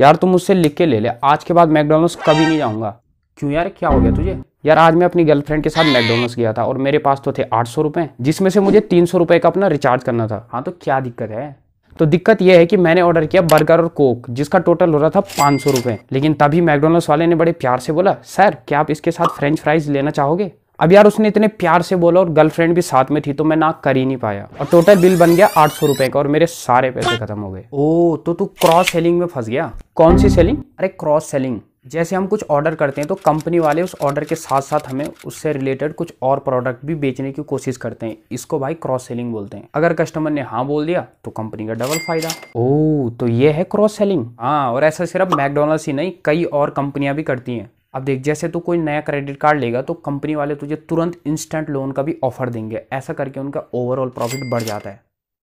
यार तुम मुझसे लिख के ले ले आज के बाद मैकडोनल्ड्स कभी नहीं जाऊंगा क्यों यार क्या हो गया तुझे यार आज मैं अपनी गर्लफ्रेंड के साथ मैकडोनल्ड्स गया था और मेरे पास तो थे आठ सौ रुपये जिसमें से मुझे तीन सौ रुपये का अपना रिचार्ज करना था हाँ तो क्या दिक्कत है तो दिक्कत यह है कि मैंने ऑर्डर किया बर्गर और कोक जिसका टोटल हो रहा था पाँच सौ रुपये लेकिन तभी मैकडोनल्ड्स वाले ने बड़े प्यार से बोला सर क्या आप इसके साथ फ्रेंच फ्राइज लेना चाहोगे अब यार उसने इतने प्यार से बोला और गर्लफ्रेंड भी साथ में थी तो मैं ना कर ही नहीं पाया और टोटल बिल बन गया आठ सौ रुपए का और मेरे सारे पैसे खत्म हो गए ओ तो तू क्रॉस सेलिंग में फंस गया कौन सी सेलिंग अरे क्रॉस सेलिंग जैसे हम कुछ ऑर्डर करते हैं तो कंपनी वाले उस ऑर्डर के साथ साथ हमें उससे रिलेटेड कुछ और प्रोडक्ट भी बेचने की कोशिश करते हैं इसको भाई क्रॉस सेलिंग बोलते हैं अगर कस्टमर ने हाँ बोल दिया तो कंपनी का डबल फायदा ओ तो ये है क्रॉस सेलिंग हाँ और ऐसा सिर्फ मैकडोनल्ड्स ही नहीं कई और कंपनियां भी करती हैं अब देख जैसे तो कोई नया क्रेडिट कार्ड लेगा तो कंपनी वाले तुझे तुरंत इंस्टेंट लोन का भी ऑफर देंगे ऐसा करके उनका ओवरऑल प्रॉफिट बढ़ जाता है